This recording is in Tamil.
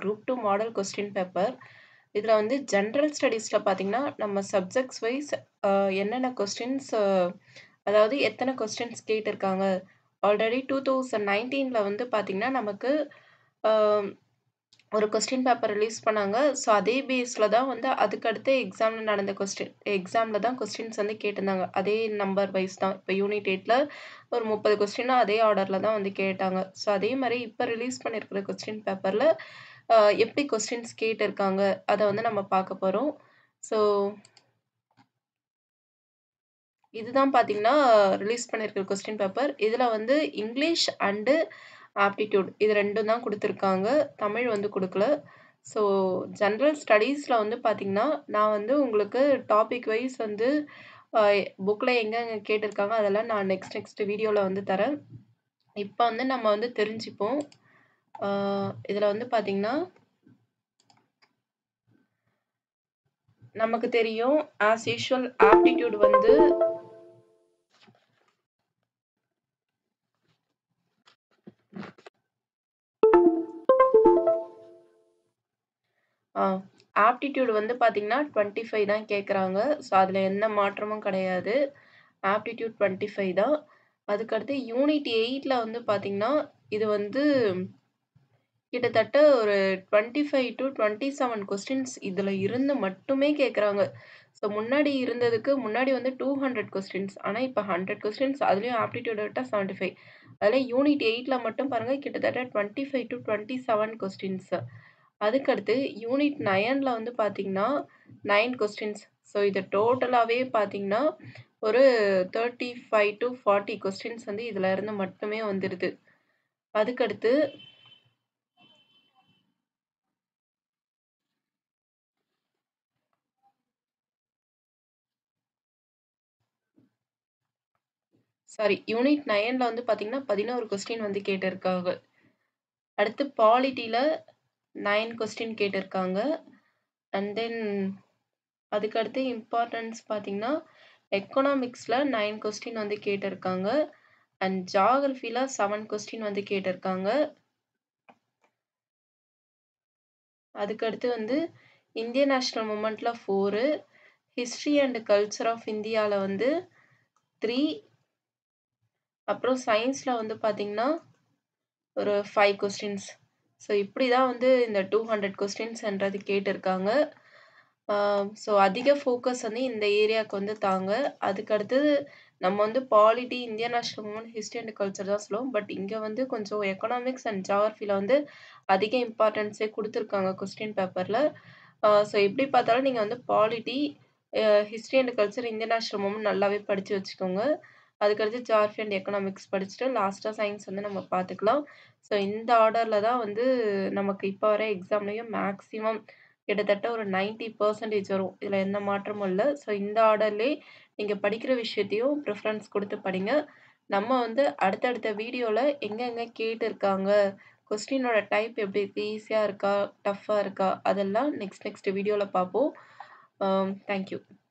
Group two model question paper இதில் வந்து ஜென்ரல் ஸ்டடீஸில் பார்த்தீங்கன்னா நம்ம சப்ஜெக்ட்ஸ் வைஸ் என்னென்ன கொஸ்டின்ஸ் அதாவது எத்தனை கொஸ்டின்ஸ் கேட்டிருக்காங்க ஆல்ரெடி டூ தௌசண்ட் நைன்டீனில் வந்து பார்த்திங்கன்னா நமக்கு ஒரு கொஸ்டின் பேப்பர் ரிலீஸ் பண்ணாங்க ஸோ அதே பேஸில் தான் வந்து அதுக்கடுத்து எக்ஸாமில் நடந்த கொஸ்டின் எக்ஸாமில் தான் கொஸ்டின்ஸ் வந்து கேட்டிருந்தாங்க அதே நம்பர் வைஸ் தான் இப்போ யூனிட் எயிட்டில் ஒரு முப்பது கொஸ்டினும் அதே ஆர்டரில் தான் வந்து கேட்டாங்க ஸோ அதே மாதிரி இப்போ ரிலீஸ் பண்ணியிருக்கிற கொஸ்டின் பேப்பரில் எப்படி கொஸ்டின்ஸ் கேட்டிருக்காங்க, அதை வந்து நம்ம பார்க்க போகிறோம் ஸோ இதுதான் பார்த்தீங்கன்னா, ரிலீஸ் பண்ணியிருக்கிற கொஸ்டின் பேப்பர். இதில் வந்து இங்கிலீஷ் அண்டு ஆப்டிடியூட் இது ரெண்டும் தான் கொடுத்துருக்காங்க தமிழ் வந்து கொடுக்கல ஸோ ஜென்ரல் ஸ்டடீஸில் வந்து பார்த்தீங்கன்னா, நான் வந்து உங்களுக்கு டாபிக் வைஸ் வந்து புக்கில் எங்கெங்கே கேட்டிருக்காங்க, அதெல்லாம் நான் நெக்ஸ்ட் நெக்ஸ்ட் வீடியோவில் வந்து தரேன். இப்போ வந்து நம்ம வந்து தெரிஞ்சுப்போம். இதில் வந்து பார்த்தீங்கன்னா நமக்கு தெரியும் ஆஸ் யூஷுவல் ஆப்டிடியூட் வந்து ஆப்டிடியூடு வந்து பார்த்தீங்கன்னா டுவெண்ட்டி ஃபைவ் தான் கேட்குறாங்க ஸோ அதில் எந்த மாற்றமும் கிடையாது ஆப்டிடியூட் டுவெண்ட்டி ஃபைவ் தான் அதுக்கடுத்து யூனிட் எயிட்டில் வந்து பார்த்தீங்கன்னா இது வந்து கிட்டத்தட்ட ஒரு twenty five to twenty seven questions இதில் இருந்து மட்டுமே கேட்குறாங்க ஸோ முன்னாடி இருந்ததுக்கு முன்னாடி வந்து டூ ஹண்ட்ரட் கொஸ்டின்ஸ் ஆனால் இப்போ ஹண்ட்ரட் கொஸ்டின்ஸ் அதுலேயும் ஆப்டிடியூட் விட்டால் செவன்ட்டி ஃபைவ் அதில் யூனிட் எயிட்டில் மட்டும் பாருங்கள் கிட்டத்தட்ட twenty five to twenty seven questions அதுக்கடுத்து யூனிட் நயனில் வந்து பார்த்தீங்கன்னா நைன் கொஸ்டின்ஸ் ஸோ இதை டோட்டலாகவே பார்த்தீங்கன்னா ஒரு thirty five to forty questions வந்து இதில் இருந்து மட்டுமே வந்துடுது அதுக்கடுத்து சாரி யூனிட் 9ல வந்து பார்த்தீங்கன்னா பதினோரு கொஸ்டின் வந்து கேட்டிருக்காங்க அடுத்து பாலிட்டியில நைன் கொஸ்டின் கேட்டிருக்காங்க அண்ட் தென் அதுக்கடுத்து இம்பார்ட்டன்ஸ் பார்த்தீங்கன்னா எக்கனாமிக்ஸில் நைன் கொஸ்டின் வந்து கேட்டிருக்காங்க அண்ட் ஜாகிரஃபியில் செவன் கொஸ்டின் வந்து கேட்டிருக்காங்க அதுக்கடுத்து வந்து இந்தியன் நேஷ்னல் மூமெண்ட்டில் four history and culture of இந்தியாவில் வந்து த்ரீ அப்புறம் சயின்ஸில் வந்து பார்த்தீங்கன்னா ஒரு ஃபைவ் கொஸ்டின்ஸ் ஸோ இப்படி தான் வந்து இந்த டூ ஹண்ட்ரட் கொஸ்டின்ஸ்ன்றது கேட்டிருக்காங்க ஸோ அதிக ஃபோக்கஸ் வந்து இந்த ஏரியாவுக்கு வந்து தாங்க அதுக்கடுத்து நம்ம வந்து polity Indian national movement history and culture தான் சொல்லுவோம் பட் இங்கே வந்து கொஞ்சம் எக்கனாமிக்ஸ் அண்ட் ஜாகிரஃபியில் வந்து அதிக இம்பார்ட்டன்ஸே கொடுத்துருக்காங்க கொஸ்டின் பேப்பரில் ஸோ எப்படி பார்த்தாலும் நீங்கள் வந்து polity history and culture Indian national movement நல்லாவே படித்து வச்சுக்கோங்க அதுக்கடுத்து ஜார்ஃபி அண்ட் எக்கனாமிக்ஸ் படிச்சுட்டு லாஸ்ட்டாக சயின்ஸ் வந்து நம்ம பார்த்துக்கலாம் ஸோ இந்த ஆர்டரில் தான் வந்து நமக்கு இப்போ வர எக்ஸாம்லேயும் மேக்ஸிமம் கிட்டத்தட்ட ஒரு நைன்ட்டி பர்சன்டேஜ் வரும் இதில் எந்த மாற்றமும் இல்லை ஸோ இந்த ஆர்டர்லேயே நீங்கள் படிக்கிற விஷயத்தையும் ப்ரிஃபரன்ஸ் கொடுத்து படிங்க நம்ம வந்து அடுத்தடுத்த வீடியோவில் எங்கெங்கே கேட்டுருக்காங்க கொஸ்டினோட டைப் எப்படி இருக்குது ஈஸியாக இருக்கா டஃப்பாக இருக்கா அதெல்லாம் நெக்ஸ்ட் நெக்ஸ்ட் வீடியோவில் பார்ப்போம் தேங்க்யூ um,